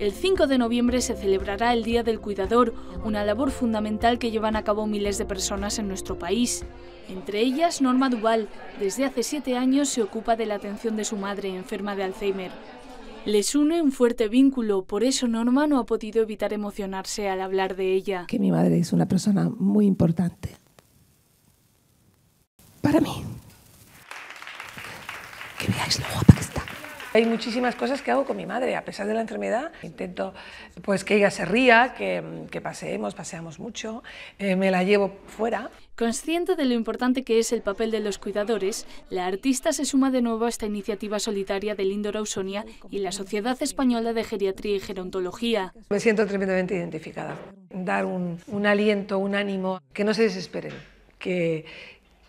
El 5 de noviembre se celebrará el Día del Cuidador, una labor fundamental que llevan a cabo miles de personas en nuestro país. Entre ellas, Norma Duval, desde hace siete años se ocupa de la atención de su madre, enferma de Alzheimer. Les une un fuerte vínculo, por eso Norma no ha podido evitar emocionarse al hablar de ella. Que mi madre es una persona muy importante. Para mí. Que veáis lo guapa que está. Hay muchísimas cosas que hago con mi madre, a pesar de la enfermedad. Intento pues, que ella se ría, que, que paseemos, paseamos mucho, eh, me la llevo fuera. Consciente de lo importante que es el papel de los cuidadores, la artista se suma de nuevo a esta iniciativa solitaria de Lindor Ausonia y la Sociedad Española de Geriatría y Gerontología. Me siento tremendamente identificada. Dar un, un aliento, un ánimo, que no se desesperen, que,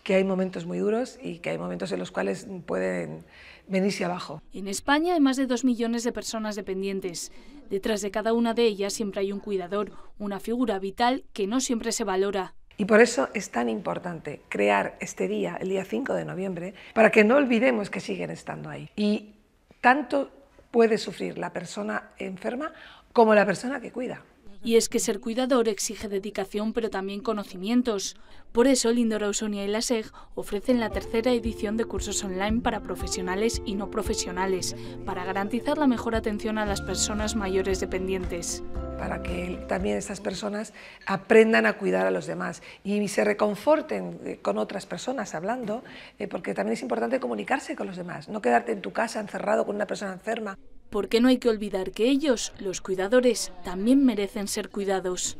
que hay momentos muy duros y que hay momentos en los cuales pueden venirse abajo. En España hay más de dos millones de personas dependientes. Detrás de cada una de ellas siempre hay un cuidador, una figura vital que no siempre se valora. Y por eso es tan importante crear este día, el día 5 de noviembre, para que no olvidemos que siguen estando ahí. Y tanto puede sufrir la persona enferma como la persona que cuida. Y es que ser cuidador exige dedicación pero también conocimientos. Por eso Lindor Ausonia y la SEG ofrecen la tercera edición de cursos online para profesionales y no profesionales, para garantizar la mejor atención a las personas mayores dependientes para que también estas personas aprendan a cuidar a los demás y se reconforten eh, con otras personas hablando, eh, porque también es importante comunicarse con los demás, no quedarte en tu casa encerrado con una persona enferma porque no hay que olvidar que ellos, los cuidadores, también merecen ser cuidados.